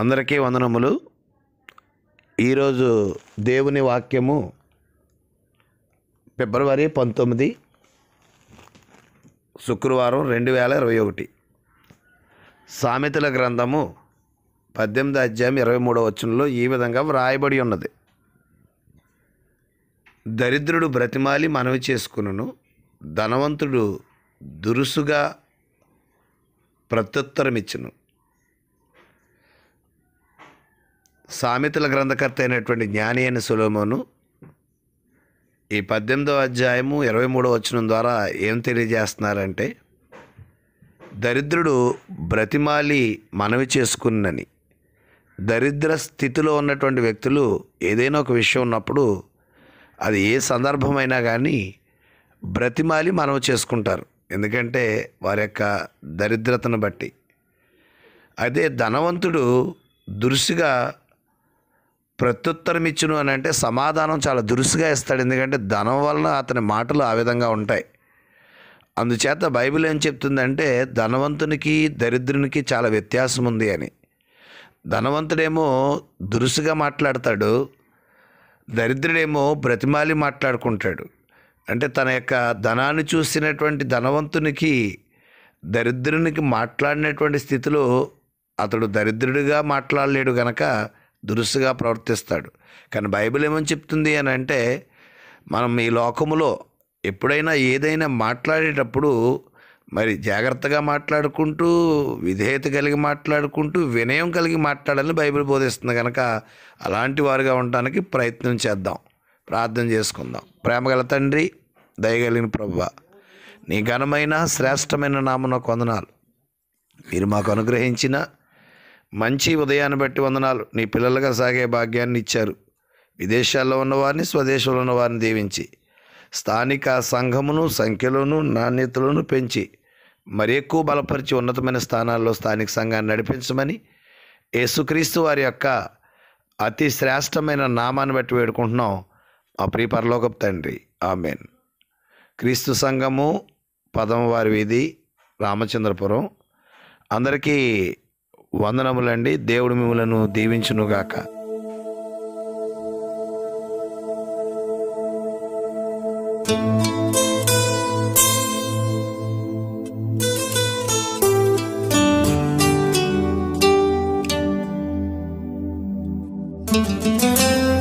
అందరికీ వందనములు ఈరోజు దేవుని వాక్యము ఫిబ్రవరి పంతొమ్మిది శుక్రవారం రెండు వేల ఇరవై ఒకటి సామెతల గ్రంథము పద్దెనిమిది అధ్యాయం ఇరవై మూడవ వచనంలో ఈ విధంగా వ్రాయబడి ఉన్నది దరిద్రుడు బ్రతిమాలి మనవి చేసుకును ధనవంతుడు దురుసుగా ప్రత్యుత్తరమిచ్చును సామెతల గ్రంథకర్త అయినటువంటి జ్ఞాని అయిన సులోమోను ఈ పద్దెనిమిదవ అధ్యాయము ఇరవై మూడో వచనం ద్వారా ఏం తెలియజేస్తున్నారంటే దరిద్రుడు బ్రతిమాలి మనవి చేసుకున్నని దరిద్ర స్థితిలో ఉన్నటువంటి వ్యక్తులు ఏదైనా ఒక విషయం ఉన్నప్పుడు అది ఏ సందర్భమైనా కానీ బ్రతిమాలి మనవి చేసుకుంటారు ఎందుకంటే వారి యొక్క దరిద్రతను బట్టి అయితే ధనవంతుడు దురుసుగా ప్రత్యుత్తరం ఇచ్చును అని అంటే సమాధానం చాలా దురుసుగా ఇస్తాడు ఎందుకంటే ధనం వలన అతని మాటలు ఆ విధంగా ఉంటాయి అందుచేత బైబిల్ ఏం చెప్తుందంటే ధనవంతునికి దరిద్రునికి చాలా వ్యత్యాసం ఉంది అని ధనవంతుడేమో దురుసుగా మాట్లాడతాడు దరిద్రుడేమో బ్రతిమాలి మాట్లాడుకుంటాడు అంటే తన యొక్క ధనాన్ని చూసినటువంటి ధనవంతునికి దరిద్రునికి మాట్లాడినటువంటి స్థితిలో అతడు దరిద్రుడిగా మాట్లాడలేడు గనక దురుసుగా ప్రవర్తిస్తాడు కానీ బైబిల్ ఏమని చెప్తుంది అని అంటే మనం ఈ లోకములో ఎప్పుడైనా ఏదైనా మాట్లాడేటప్పుడు మరి జాగ్రత్తగా మాట్లాడుకుంటూ విధేయత కలిగి మాట్లాడుకుంటూ వినయం కలిగి మాట్లాడాలని బైబిల్ బోధిస్తుంది కనుక అలాంటి వారుగా ఉండడానికి ప్రయత్నం చేద్దాం ప్రార్థన చేసుకుందాం ప్రేమగల తండ్రి దయగలిగిన ప్రభు నీ ఘనమైన శ్రేష్టమైన నామన కొందనాలు మీరు మాకు అనుగ్రహించిన మంచి ఉదయాన్ని బట్టి వందనాలు నీ పిల్లలుగా సాగే భాగ్యాన్ని ఇచ్చారు విదేశాల్లో ఉన్నవారిని స్వదేశంలో ఉన్నవారిని దీవించి స్థానిక సంఘమును సంఖ్యలోను నాణ్యతలను పెంచి మరి ఎక్కువ బలపరిచి ఉన్నతమైన స్థానాల్లో స్థానిక సంఘాన్ని నడిపించమని యేసుక్రీస్తు వారి యొక్క అతి శ్రేష్టమైన నామాన్ని బట్టి వేడుకుంటున్నాం ఆ ప్రియ పరలోకపు తండ్రి ఆమెన్ క్రీస్తు సంఘము పదమవారి వీధి రామచంద్రపురం అందరికీ వందనములండి దేవుడు మిమ్మలను దీవించునుగాక thank you